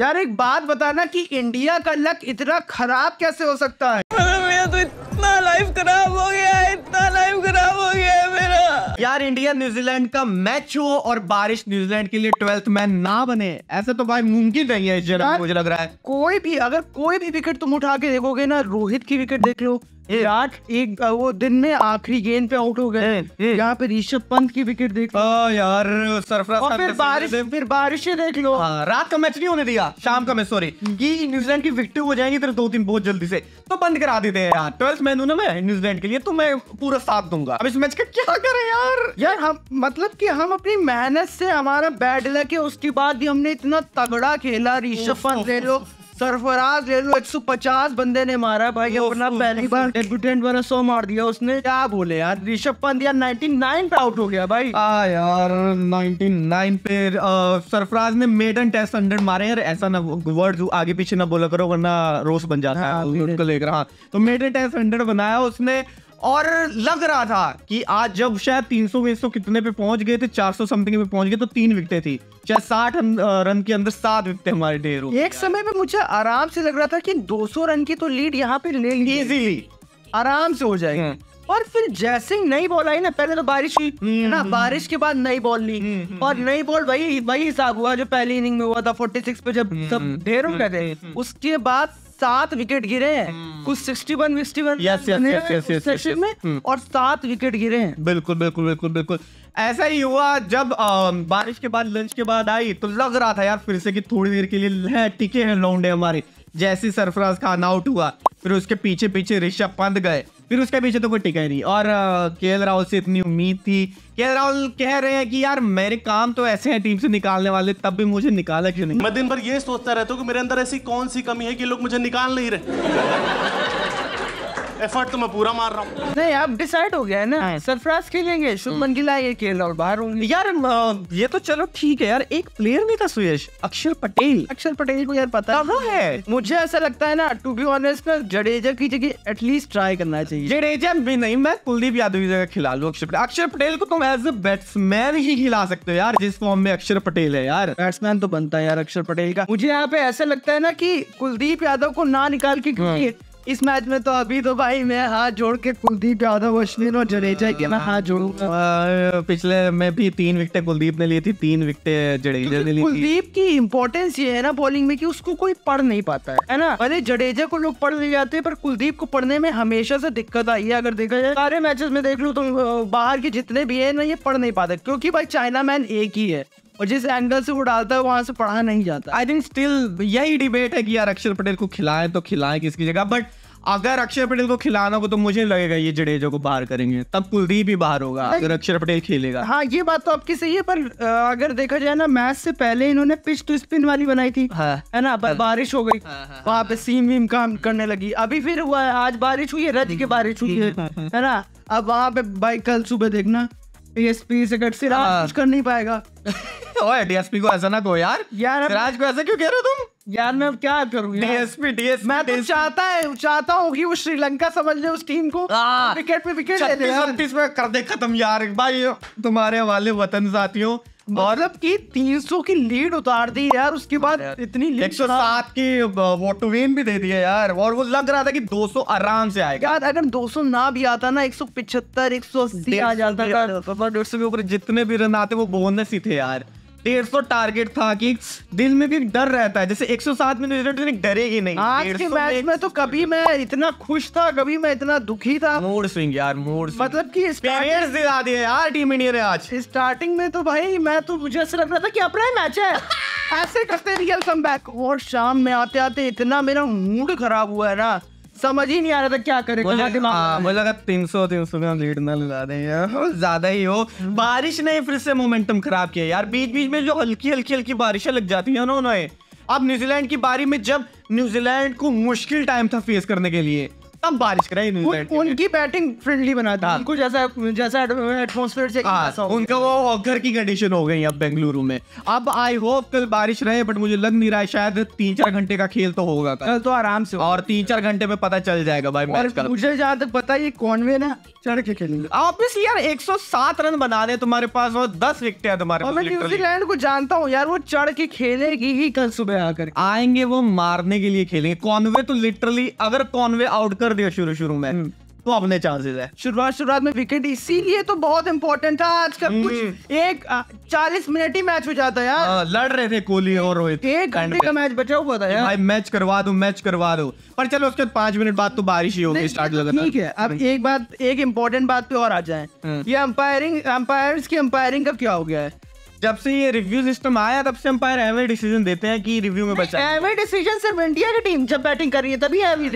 यार एक बात बताना कि इंडिया का लक इतना खराब कैसे हो सकता है मेरा तो इतना लाइफ खराब हो गया है इतना लाइफ खराब हो गया है मेरा यार इंडिया न्यूजीलैंड का मैच हो और बारिश न्यूजीलैंड के लिए ट्वेल्थ मैन ना बने ऐसा तो भाई मुमकिन नहीं है मुझे लग रहा है कोई भी अगर कोई भी विकेट तुम उठा के देखोगे ना रोहित की विकेट देख लो विराट एक वो दिन में आखिरी गेंद पे आउट हो गए यहाँ पे ऋषभ पंत की विकेट देख हाँ यार सरफराज फिर बारिश फिर बारिश देख लो हाँ, रात का मैच नहीं होने दिया शाम का मैच हम्म। सॉरी कि न्यूजीलैंड की विकेट हो जाएंगी फिर दो तीन बहुत जल्दी से तो बंद करा देते हैं यार ट्वेल्थ मैन ना मैं न्यूजीलैंड के लिए तो मैं पूरा साथ दूंगा अब इस मैच का क्या करें यार यार हम मतलब कि हम अपनी मेहनत से हमारा बैड लगे उसके बाद भी हमने इतना तगड़ा खेला ऋषभ पंत ले लो सरफराज रेनू 150 बंदे ने मारा भाई अपना पहली बार डेब्यूटेंट वाला सौ मार दिया उसने क्या बोले यार ऋषभ पंत यार 99 पे आउट हो गया भाई आ यार 99 पे सरफराज ने मेडन टेस्ट हंड्रेड मारे यार ऐसा ना वर्ड आगे पीछे ना बोला करो वरना रोस बन जाता है हाँ, लेकर हाँ तो मेडन टेस्ट हंड्रेड बनाया उसने और लग रहा था कि आज जब शायद 300 सौ कितने पे पहुंच गए थे 400 समथिंग पे पहुंच गए तो तीन विकटें थी चाहे साठ रन के अंदर सात विकटें हमारे ढेर एक समय पे मुझे आराम से लग रहा था कि 200 रन की तो लीड यहाँ पे ले ली इजीली आराम से हो जाएगी हम्म। और फिर जैसे ही नई बॉल आई ना पहले तो बारिश हुई हम्म, ना हम्म, बारिश के बाद नई बॉल ली और नई बॉल वही वही हिसाब हुआ जो पहली इनिंग में हुआ था 46 पे जब सब ढेरों कर रहे उसके बाद सात विकेट गिरे हैं हम्म। कुछ sixty one sixty one yes में हम्म। और सात विकेट गिरे हैं बिल्कुल बिल्कुल बिल्कुल बिल्कुल ऐसा ही हुआ जब आ, बारिश के बाद लंच के बाद आई तो लग रहा था यार फिर से कि थोड़ी देर के लिए है टिके हैं लौंडे हमारे जैसे सरफराज खान आउट हुआ फिर उसके पीछे पीछे ऋषभ पंत गए फिर उसके पीछे तो कोई टिका ही नहीं और के राहुल से इतनी उम्मीद थी के राहुल कह रहे हैं कि यार मेरे काम तो ऐसे हैं टीम से निकालने वाले तब भी मुझे निकाला क्यों नहीं मैं दिन भर ये सोचता रहता हूँ कि मेरे अंदर ऐसी कौन सी कमी है कि लोग मुझे निकाल नहीं रहे एफर्ट तो मैं पूरा मार रहा हूँ नहीं आप डिसाइड हो गया है ना हाँ। सरफराज खेलेंगे शुभमन गिला ये खेल रहा और बाहर होंगे यार ये तो चलो ठीक है यार एक प्लेयर नहीं था सुयश अक्षर पटेल अक्षर पटेल को यार पता कहाँ है मुझे ऐसा लगता है ना टू बी ऑनेस्ट ना जडेजा की जगह एटलीस्ट ट्राई करना चाहिए जडेजा भी नहीं मैं कुलदीप यादव की जगह खिला लू अक्षर पटेल अक्षर पटेल को तुम एज ए बैट्समैन ही खिला सकते हो यार जिस फॉर्म में अक्षर पटेल है यार बैट्समैन तो बनता है यार अक्षर पटेल का मुझे यहाँ पे ऐसा लगता है ना की कुलदीप यादव को ना निकाल के हाँ। इस मैच में तो अभी तो भाई मैं हाथ जोड़ के कुलदीप यादव अश्विन और जडेजा के मैं हाथ जोड़ूंगा पिछले में भी तीन विकेट कुलदीप ने ली थी तीन विकेट जडेजा ने ली कुलदीप की इम्पोर्टेंस ये है ना बॉलिंग में कि उसको कोई पढ़ नहीं पाता है, है ना अरे जडेजा को लोग पढ़ ले जाते हैं पर कुलदीप को पढ़ने में हमेशा से दिक्कत आई है अगर देखा जाए सारे मैचेस में देख लो तो, तुम बाहर के जितने भी है ना ये पढ़ नहीं पाते क्योंकि भाई चाइना मैन एक ही है और जिस एंगल से वो डालता है वहां से पढ़ा नहीं जाता आई थिंक स्टिल यही डिबेट है कि यार अक्षर पटेल को खिलाए तो खिलाए किसकी जगह बट अगर अक्षर पटेल को खिलाना हो तो मुझे लगेगा ये जडेजा को बाहर करेंगे तब कुलदीप भी बाहर होगा अगर अक्षर पटेल खेलेगा हाँ ये बात तो आपकी सही है पर अगर देखा जाए ना मैच से पहले इन्होंने पिच टू स्पिन वाली बनाई थी हाँ। है हाँ, ना हाँ, बारिश हो गई हाँ, हाँ, हाँ। वहाँ पे सीम वीम काम करने लगी अभी फिर हुआ है आज बारिश हुई है रज के बारिश हुई है है ना अब वहां पे भाई कल सुबह देखना पी एस पी से कट सिर्फ कुछ कर नहीं पाएगा तो है डीएसपी को ऐसा ना कहो यार यार सिराज को ऐसा क्यों कह रहे हो तुम यार मैं क्या करूँ डीएसपी डीएसपी मैं तो चाहता है चाहता हूँ कि वो श्रीलंका समझ ले उस टीम को विकेट हाँ। पे विकेट ले छत्तीस में कर दे खत्म यार भाई तुम्हारे वाले वतन साथियों मतलब की तीन सौ की लीड उतार दी यार उसके बाद इतनी लीड सात की वोट वेन भी दे दी है यार और वो लग रहा था कि 200 आराम से आएगा यार अगर 200 ना भी आता ना एक सौ 180 आ जाता डेढ़ सौ के ऊपर जितने भी रन आते वो बोनस ही थे यार डेढ़ सौ टारगेट था कि दिल में भी डर रहता है जैसे 107 में न्यूजीलैंड तो डरेगी नहीं आज के मैच में तो कभी मैं इतना खुश था कभी मैं इतना दुखी था मूड स्विंग यार मूड मतलब कि दिला दिए यार टीम इंडिया ने आज स्टार्टिंग में तो भाई मैं तो मुझे ऐसा लग रहा था कि अपना ही मैच है ऐसे करते रियल कम और शाम में आते आते इतना मेरा मूड खराब हुआ है ना समझ ही नहीं आ रहा था क्या करें मुझे हाँ, मुझे लगा तीन सौ तीन सौ में लीड ना लगा दें ज्यादा ही हो हम्म। बारिश ने फिर से मोमेंटम खराब किया यार बीच बीच में जो हल्की हल्की हल्की बारिशें लग जाती ना उन्होंने अब न्यूजीलैंड की बारी में जब न्यूजीलैंड को मुश्किल टाइम था फेस करने के लिए तब बारिश कराई न्यूजीलैंड उनकी बैटिंग फ्रेंडली बना था हाँ। कुछ जैसा जैसा एटमोसफेयर से हाँ, उनका वो घर की कंडीशन हो गई अब बेंगलुरु में अब आई होप कल बारिश रहे बट मुझे लग नहीं रहा है शायद तीन चार घंटे का खेल तो होगा कल तो आराम से और तीन चार घंटे में पता चल जाएगा भाई मैच का मुझे जहाँ तक पता है कॉन्वे ना चढ़ के खेलेंगे ऑब्वियसली यार 107 रन बना दे तुम्हारे पास और 10 विकेट है तुम्हारे पास मैं न्यूजीलैंड को जानता हूँ यार वो चढ़ के खेलेगी ही कल सुबह आकर आएंगे वो मारने के लिए खेलेंगे कॉनवे तो लिटरली अगर कॉनवे आउट कर कर दिया शुरू शुरू में हम्म। तो अपने चांसेस है शुरुआत शुरुआत में विकेट इसीलिए तो बहुत इंपॉर्टेंट था आज का कुछ हम्म। एक चालीस मिनट ही मैच हो जाता यार आ, हाँ, लड़ रहे थे कोहली और रोहित एक घंटे का मैच बचा हुआ था यार भाई मैच करवा दो मैच करवा दो पर चलो उसके बाद पांच मिनट बाद तो बारिश ही होगी स्टार्ट लगा ठीक है अब एक बात एक इम्पोर्टेंट बात पे और आ जाए हम्म। ये अंपायरिंग अंपायर की अंपायरिंग का क्या हो गया है जब से ये रिव्यू सिस्टम आया तब से अंपायर एवे डिसीजन देते हैं कि रिव्यू में बचा एवे डिसीजन सिर्फ इंडिया की टीम जब बैटिंग कर रही है तभी एवे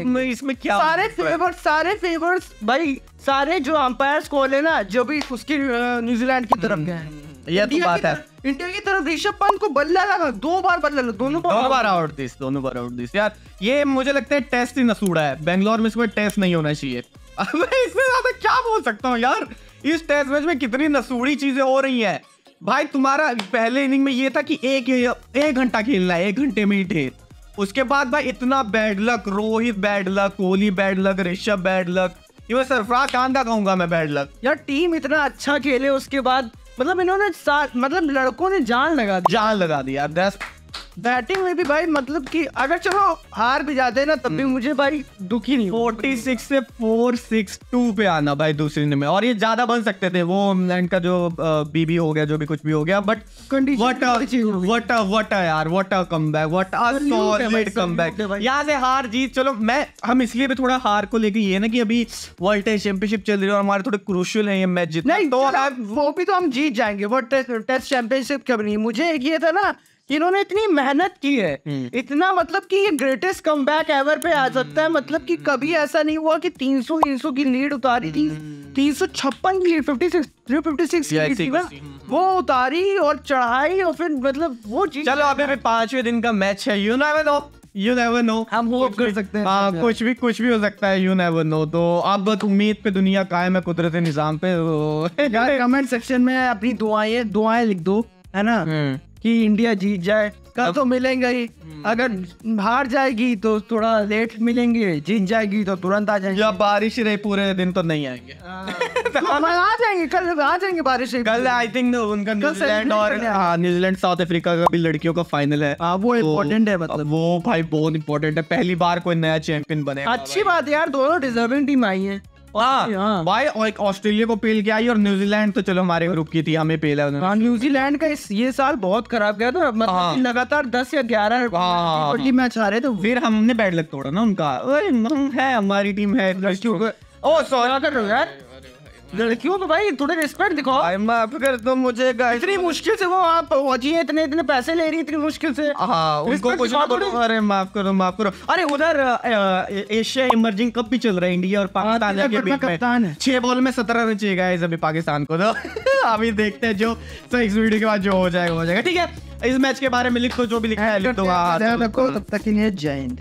इसमें इसमें क्या सारे फेवर सारे फेवर भाई सारे जो अंपायर कॉल है ना जो भी उसकी न्यूजीलैंड की तरफ गए हम्म, यह तो बात है इंडिया की तरफ ऋषभ पंत को बल्ला लगा दो बार बल्ला लगा दोनों बार दो बार आउट दिस दोनों बार आउट दिस यार ये मुझे लगता है टेस्ट ही नसूड़ा है बेंगलोर में इसमें टेस्ट नहीं होना चाहिए मैं इससे ज्यादा क्या बोल सकता हूँ यार इस टेस्ट मैच में कितनी नसूड़ी चीजें हो रही हैं भाई तुम्हारा पहले इनिंग में ये था कि एक एक घंटा खेलना है एक घंटे में ही ढेर उसके बाद भाई इतना bad luck Rohit bad luck Kohli bad luck Rishabh bad luck even Sarfaraz Khan का कहूंगा मैं बैड लक यार टीम इतना अच्छा खेले उसके बाद मतलब इन्होंने मतलब लड़कों ने जान लगा दी जान लगा दी यार दस बैटिंग में भी भाई मतलब कि अगर चलो हार भी जाते ना तब भी हम्म। मुझे भाई दुखी नहीं फोर्टी सिक्स से फोर सिक्स टू पे आना भाई दूसरे ने में और ये ज्यादा बन सकते थे वो इंग्लैंड का जो बीबी हो गया जो भी कुछ भी हो गया बट वट वट वट यार what come back what solid come back यहाँ से हार जीत चलो मैं हम इसलिए भी थोड़ा हार को लेकर ये ना कि अभी वर्ल्ड टेस्ट चैंपियनशिप चल रही है और हमारे थोड़े क्रूशियल है ये मैच जीतना तो वो भी तो हम जीत जाएंगे वर्ल्ड टेस्ट चैंपियनशिप कब नहीं मुझे ये था ना इन्होंने इतनी मेहनत की है हम्म। इतना मतलब कि ये ग्रेटेस्ट कम बैक एवर पे आ सकता है मतलब कि कभी ऐसा नहीं हुआ कि 300 300 की लीड उतारी थी हम्म। तीन सौ छप्पन की वो उतारी और चढ़ाई और फिर मतलब वो चीज चलो अभी पांचवे दिन का मैच है you know you never know हम होप कर सकते हैं हाँ, कुछ भी कुछ भी हो सकता है यू नेवर नो तो आप उम्मीद पे दुनिया कायम है कुदरत निज़ाम पे तो- यार कमेंट सेक्शन में अपनी दुआएं दुआएं लिख दो है ना हम्म। कि इंडिया जीत जाए कल तो मिलेंगे ही हम्म। अगर हार जाएगी तो थोड़ा लेट मिलेंगे जीत जाएगी तो तुरंत आ जाएंगे या बारिश रहे पूरे दिन तो नहीं आएंगे तो आ जाएंगे कल आ जाएंगे बारिश कल आई थिंक तो उनका न्यूजीलैंड और न्यूजीलैंड साउथ अफ्रीका का भी लड़कियों का फाइनल है आ, हाँ, वो इम्पोर्टेंट तो है मतलब वो भाई बहुत इम्पोर्टेंट है पहली बार कोई नया चैंपियन बने अच्छी बात है यार दोनों डिजर्विंग टीम आई है हाँ। भाई ऑस्ट्रेलिया को पेल के आई और न्यूजीलैंड तो चलो हमारे ग्रुप की थी हमें पेला है हाँ, न्यूजीलैंड का इस ये साल बहुत खराब गया था मतलब हाँ। लगातार दस या ग्यारह मैच आ रहे थे फिर हमने बैड लग तोड़ा ना उनका है हमारी टीम है ओ सॉरी कर रहे हो यार लड़कियों को भाई थोड़े रिस्पेक्ट दिखाओ भाई माफ कर तुम मुझे इतनी मुश्किल से वो आप पहुंची है इतने इतने पैसे ले रही इतनी मुश्किल से हाँ उनको कुछ अरे माफ करो माफ करो अरे उधर एशिया इमर्जिंग कप भी चल रहा है इंडिया और पाकिस्तान के बीच में छह बॉल में सत्रह रन चाहिए अभी पाकिस्तान को तो अभी देखते हैं जो तो इस वीडियो के बाद जो हो जाएगा हो जाएगा ठीक है इस मैच के बारे में लिखो जो भी लिखा है लिखो हाँ, तो तब तक के लिए जय हिंद